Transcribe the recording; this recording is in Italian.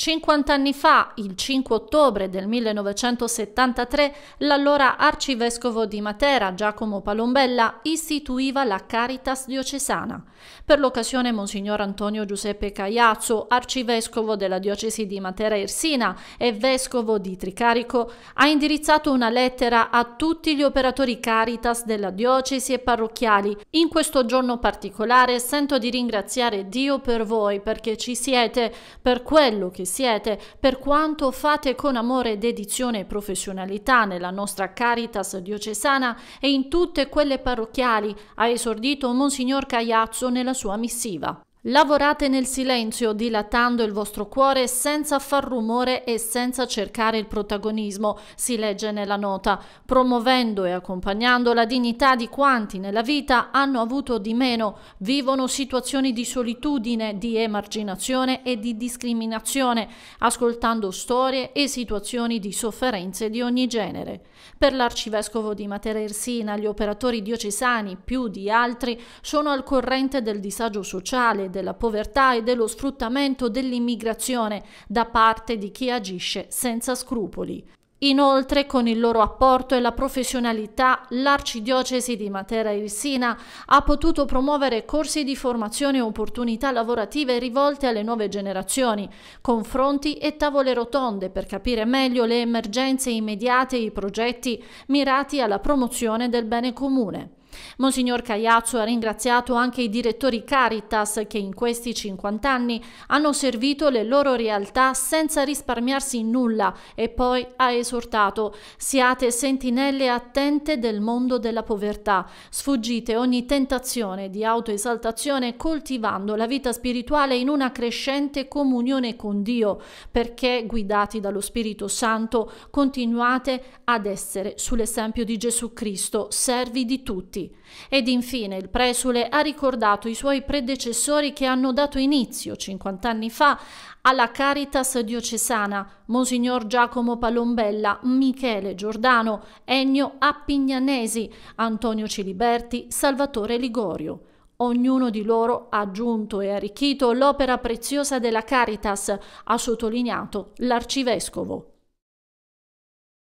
50 anni fa, il 5 ottobre del 1973, l'allora arcivescovo di Matera Giacomo Palombella istituiva la Caritas diocesana. Per l'occasione Monsignor Antonio Giuseppe Cagliazzo, arcivescovo della diocesi di Matera Irsina e vescovo di Tricarico, ha indirizzato una lettera a tutti gli operatori Caritas della diocesi e parrocchiali. In questo giorno particolare sento di ringraziare Dio per voi perché ci siete, per quello che siete, per quanto fate con amore, dedizione e professionalità nella nostra Caritas diocesana e in tutte quelle parrocchiali, ha esordito Monsignor Cagliazzo nella sua missiva. Lavorate nel silenzio, dilatando il vostro cuore senza far rumore e senza cercare il protagonismo, si legge nella nota, promuovendo e accompagnando la dignità di quanti nella vita hanno avuto di meno, vivono situazioni di solitudine, di emarginazione e di discriminazione, ascoltando storie e situazioni di sofferenze di ogni genere. Per l'Arcivescovo di Matera Irsina, gli operatori diocesani, più di altri, sono al corrente del disagio sociale della povertà e dello sfruttamento dell'immigrazione da parte di chi agisce senza scrupoli. Inoltre, con il loro apporto e la professionalità, l'Arcidiocesi di Matera Irsina ha potuto promuovere corsi di formazione e opportunità lavorative rivolte alle nuove generazioni, confronti e tavole rotonde per capire meglio le emergenze immediate e i progetti mirati alla promozione del bene comune. Monsignor Cagliazzo ha ringraziato anche i direttori Caritas che in questi 50 anni hanno servito le loro realtà senza risparmiarsi nulla e poi ha esortato siate sentinelle attente del mondo della povertà, sfuggite ogni tentazione di autoesaltazione coltivando la vita spirituale in una crescente comunione con Dio, perché guidati dallo Spirito Santo continuate ad essere sull'esempio di Gesù Cristo, servi di tutti tutti. Ed infine il presule ha ricordato i suoi predecessori che hanno dato inizio, 50 anni fa, alla Caritas diocesana, Monsignor Giacomo Palombella, Michele Giordano, Ennio Appignanesi, Antonio Ciliberti, Salvatore Ligorio. Ognuno di loro ha aggiunto e arricchito l'opera preziosa della Caritas, ha sottolineato l'arcivescovo.